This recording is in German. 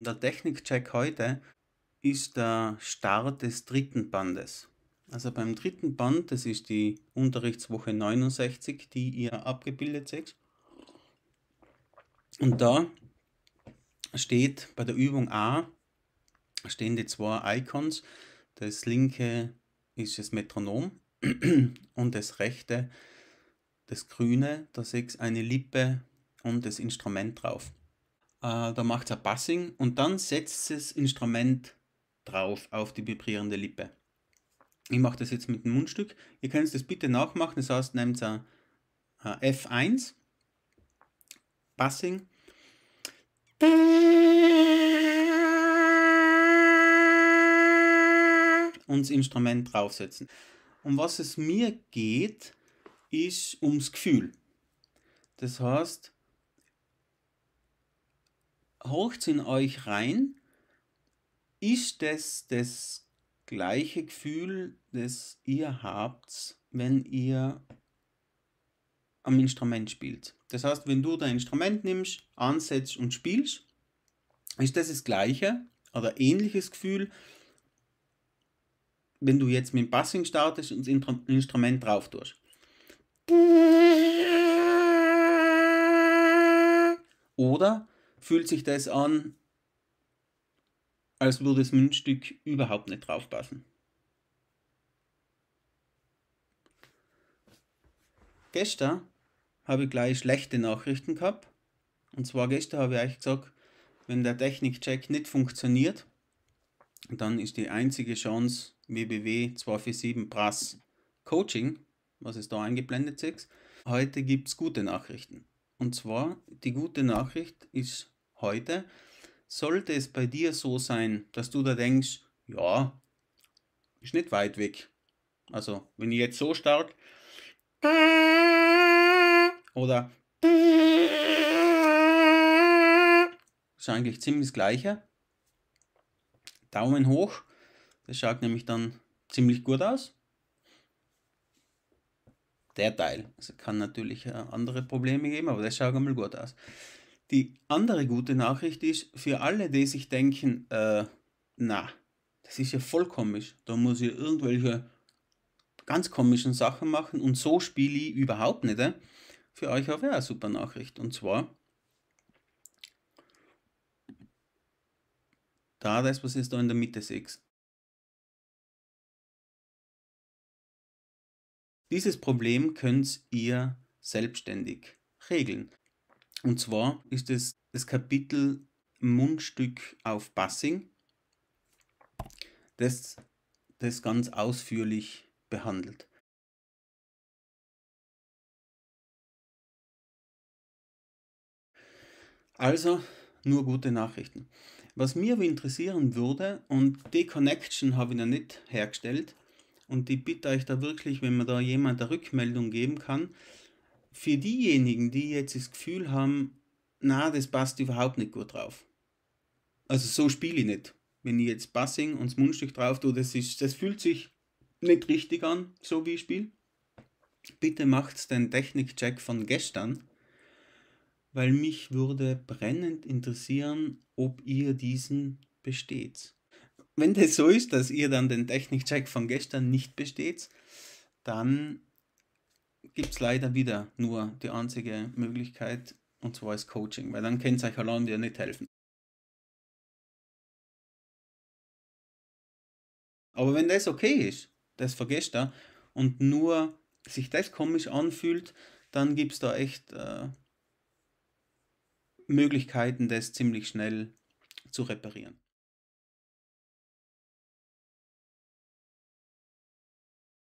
Der Technikcheck heute ist der Start des dritten Bandes. Also beim dritten Band, das ist die Unterrichtswoche 69, die ihr abgebildet seht. Und da steht bei der Übung A stehen die zwei Icons. Das linke ist das Metronom und das rechte, das grüne, da seht ihr eine Lippe und das Instrument drauf. Äh, da macht es ein Passing und dann setzt es das Instrument drauf auf die vibrierende Lippe. Ich mache das jetzt mit dem Mundstück. Ihr könnt das bitte nachmachen. Das heißt, nehmt ein F1, Passing. Und das Instrument draufsetzen. Um was es mir geht, ist ums Gefühl. Das heißt, horcht in euch rein, ist es das gleiche Gefühl, das ihr habt, wenn ihr am Instrument spielt. Das heißt, wenn du dein Instrument nimmst, ansetzt und spielst, ist das das gleiche oder ähnliches Gefühl, wenn du jetzt mit dem Passing startest und das Instrument drauf tust. Oder fühlt sich das an, als würde das Münzstück überhaupt nicht draufpassen. Gestern habe ich gleich schlechte Nachrichten gehabt. Und zwar gestern habe ich euch gesagt, wenn der Technikcheck nicht funktioniert, dann ist die einzige Chance WBW 247 Brass Coaching, was es da eingeblendet ist. Heute gibt es gute Nachrichten. Und zwar, die gute Nachricht ist heute, sollte es bei dir so sein, dass du da denkst, ja, ist nicht weit weg. Also, wenn ich jetzt so stark oder ist eigentlich ziemlich das gleiche. Daumen hoch, das schaut nämlich dann ziemlich gut aus der Teil. Es kann natürlich äh, andere Probleme geben, aber das schaut einmal gut aus. Die andere gute Nachricht ist, für alle, die sich denken, äh, na, das ist ja voll komisch, da muss ich irgendwelche ganz komischen Sachen machen und so spiele ich überhaupt nicht. Äh? Für euch habe ich auch eine super Nachricht. Und zwar, da das, was ihr da in der Mitte seht, Dieses Problem könnt ihr selbstständig regeln. Und zwar ist es das Kapitel Mundstück auf Passing, das das ganz ausführlich behandelt. Also nur gute Nachrichten. Was mir interessieren würde, und die Connection habe ich noch nicht hergestellt, und ich bitte euch da wirklich, wenn man da jemand eine Rückmeldung geben kann, für diejenigen, die jetzt das Gefühl haben, na, das passt überhaupt nicht gut drauf. Also so spiele ich nicht. Wenn ich jetzt Passing und das Mundstück drauf tue, das, ist, das fühlt sich nicht richtig an, so wie ich spiele. Bitte macht den Technikcheck von gestern, weil mich würde brennend interessieren, ob ihr diesen besteht wenn das so ist, dass ihr dann den Technikcheck von gestern nicht besteht, dann gibt es leider wieder nur die einzige Möglichkeit, und zwar als Coaching, weil dann könnt ihr euch allein dir nicht helfen. Aber wenn das okay ist, das von gestern, und nur sich das komisch anfühlt, dann gibt es da echt äh, Möglichkeiten, das ziemlich schnell zu reparieren.